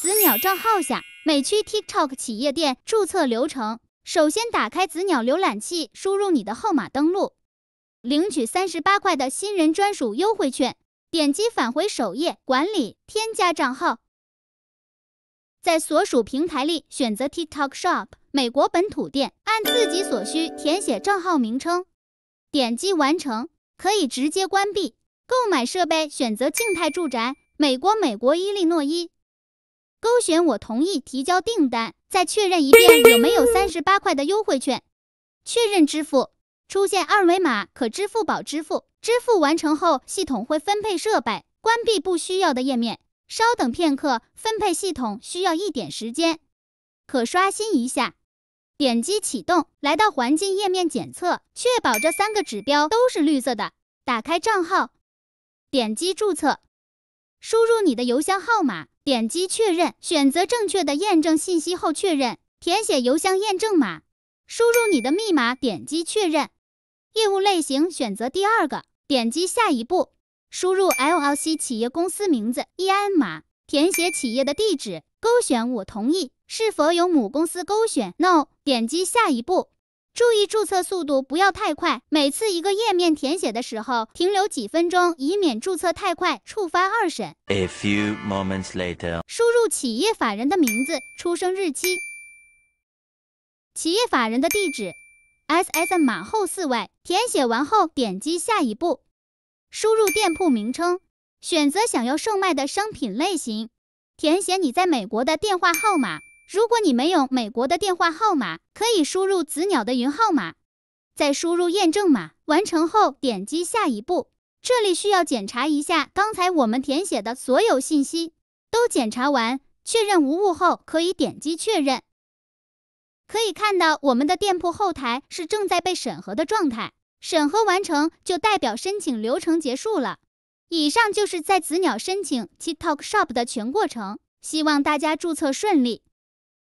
子鸟账号下美区 TikTok 企业店注册流程：首先打开子鸟浏览器，输入你的号码登录，领取三十八块的新人专属优惠券。点击返回首页，管理，添加账号，在所属平台里选择 TikTok Shop 美国本土店，按自己所需填写账号名称，点击完成，可以直接关闭。购买设备，选择静态住宅，美国美国伊利诺伊。选我同意提交订单，再确认一遍有没有三十八块的优惠券，确认支付，出现二维码可支付宝支付，支付完成后系统会分配设备，关闭不需要的页面，稍等片刻，分配系统需要一点时间，可刷新一下，点击启动，来到环境页面检测，确保这三个指标都是绿色的，打开账号，点击注册，输入你的邮箱号码。点击确认，选择正确的验证信息后确认，填写邮箱验证码，输入你的密码，点击确认。业务类型选择第二个，点击下一步，输入 LLC 企业公司名字、EIN 码，填写企业的地址，勾选我同意是否有母公司，勾选 No，点击下一步。注意注册速度不要太快，每次一个页面填写的时候停留几分钟，以免注册太快触发二审。输入企业法人的名字、出生日期、企业法人的地址、S S 码后四位。填写完后点击下一步。输入店铺名称，选择想要售卖的商品类型，填写你在美国的电话号码。如果你没有美国的电话号码，可以输入子鸟的云号码，再输入验证码。完成后点击下一步。这里需要检查一下刚才我们填写的所有信息，都检查完，确认无误后可以点击确认。可以看到我们的店铺后台是正在被审核的状态，审核完成就代表申请流程结束了。以上就是在子鸟申请 TikTok Shop 的全过程，希望大家注册顺利。